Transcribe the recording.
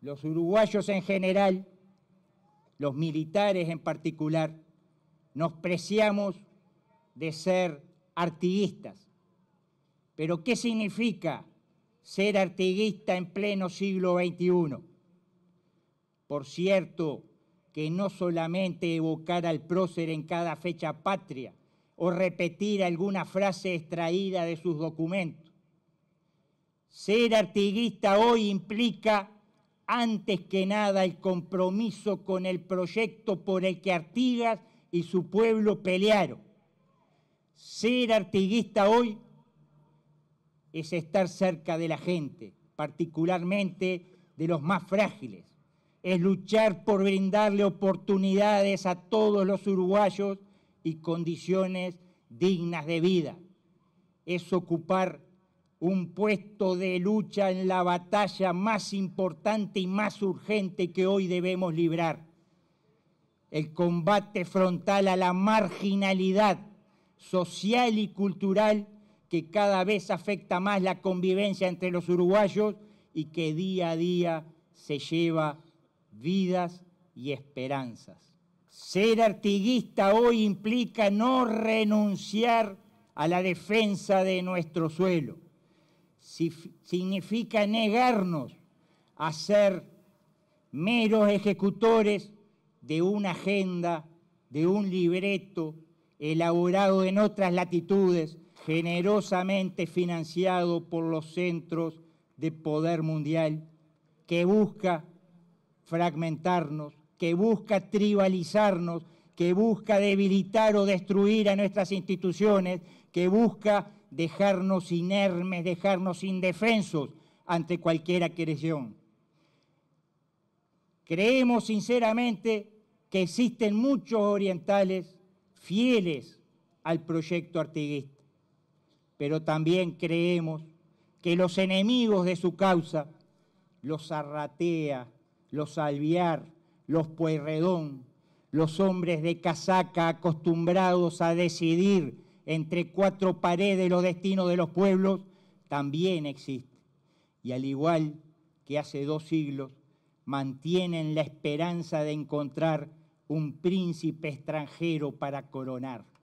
los uruguayos en general, los militares en particular, nos preciamos de ser artiguistas. Pero ¿qué significa ser artiguista en pleno siglo XXI? Por cierto, que no solamente evocar al prócer en cada fecha patria o repetir alguna frase extraída de sus documentos. Ser artiguista hoy implica antes que nada el compromiso con el proyecto por el que Artigas y su pueblo pelearon. Ser artiguista hoy es estar cerca de la gente, particularmente de los más frágiles. Es luchar por brindarle oportunidades a todos los uruguayos y condiciones dignas de vida. Es ocupar un puesto de lucha en la batalla más importante y más urgente que hoy debemos librar, el combate frontal a la marginalidad social y cultural que cada vez afecta más la convivencia entre los uruguayos y que día a día se lleva vidas y esperanzas. Ser artiguista hoy implica no renunciar a la defensa de nuestro suelo significa negarnos a ser meros ejecutores de una agenda, de un libreto elaborado en otras latitudes, generosamente financiado por los centros de poder mundial, que busca fragmentarnos, que busca tribalizarnos, que busca debilitar o destruir a nuestras instituciones, que busca dejarnos inermes, dejarnos indefensos ante cualquier agresión. Creemos sinceramente que existen muchos orientales fieles al proyecto artiguista, pero también creemos que los enemigos de su causa, los Arratea, los Alviar, los puerredón los hombres de casaca acostumbrados a decidir entre cuatro paredes los destinos de los pueblos, también existen. Y al igual que hace dos siglos, mantienen la esperanza de encontrar un príncipe extranjero para coronar.